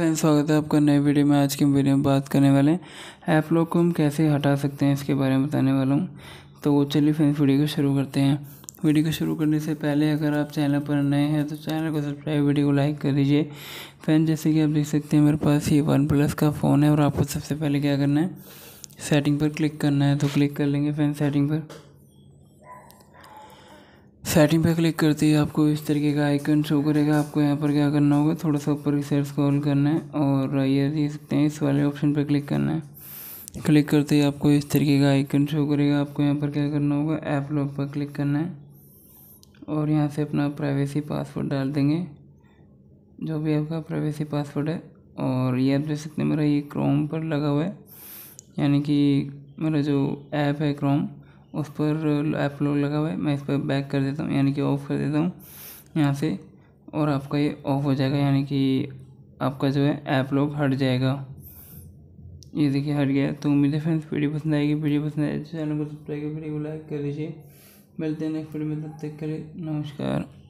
friends स्वागत है आपका नए वीडियो में आज की वीडियो में बात करने वाले हैं ऐप लोग को हम कैसे हटा सकते हैं इसके बारे में बताने वाला हूँ तो चलिए फ्रेंड्स वीडियो को शुरू करते हैं वीडियो को शुरू करने से पहले अगर आप चैनल पर नए हैं तो चैनल को सब्सक्राइब वीडियो को लाइक कर दीजिए फ्रेंड जैसे कि आप देख सकते हैं मेरे पास ये वन प्लस का फ़ोन है और आपको सबसे पहले क्या करना है सेटिंग पर क्लिक करना है तो क्लिक कर लेंगे फ्रेंड सेटिंग पर सेटिंग पे क्लिक करते ही आपको इस तरीके का आइकन शो करेगा आपको यहाँ पर क्या करना होगा थोड़ा सा ऊपर की साइड स्क्रॉल करना है और ये देख सकते हैं इस वाले ऑप्शन पर क्लिक करना है क्लिक करते ही आपको इस तरीके का आइकन शो करेगा आपको यहाँ पर क्या करना होगा ऐप लॉक पर क्लिक करना है और यहाँ से अपना प्राइवेसी पासवर्ड डाल देंगे जो भी आपका प्राइवेसी पासवर्ड है और ये आप देख सकते हैं मेरा ये क्रोम पर लगा हुआ है यानी कि मेरा जो ऐप है क्रोम उस पर ऐप लॉक लगा हुआ है मैं इस पर बैक कर देता हूँ यानी कि ऑफ़ कर देता हूँ यहाँ से और आपका ये ऑफ़ हो जाएगा यानी कि आपका जो है ऐप लॉक हट जाएगा ये देखिए हट गया तो उम्मीद है फ्रेंड्स वीडियो पसंद आएगी वीडियो पसंद आएगी चैनल तो को सब्सक्राइब वीडियो को लाइक कर दीजिए मिलते हैं नेक्स्ट वीडियो में तब तक करें नमस्कार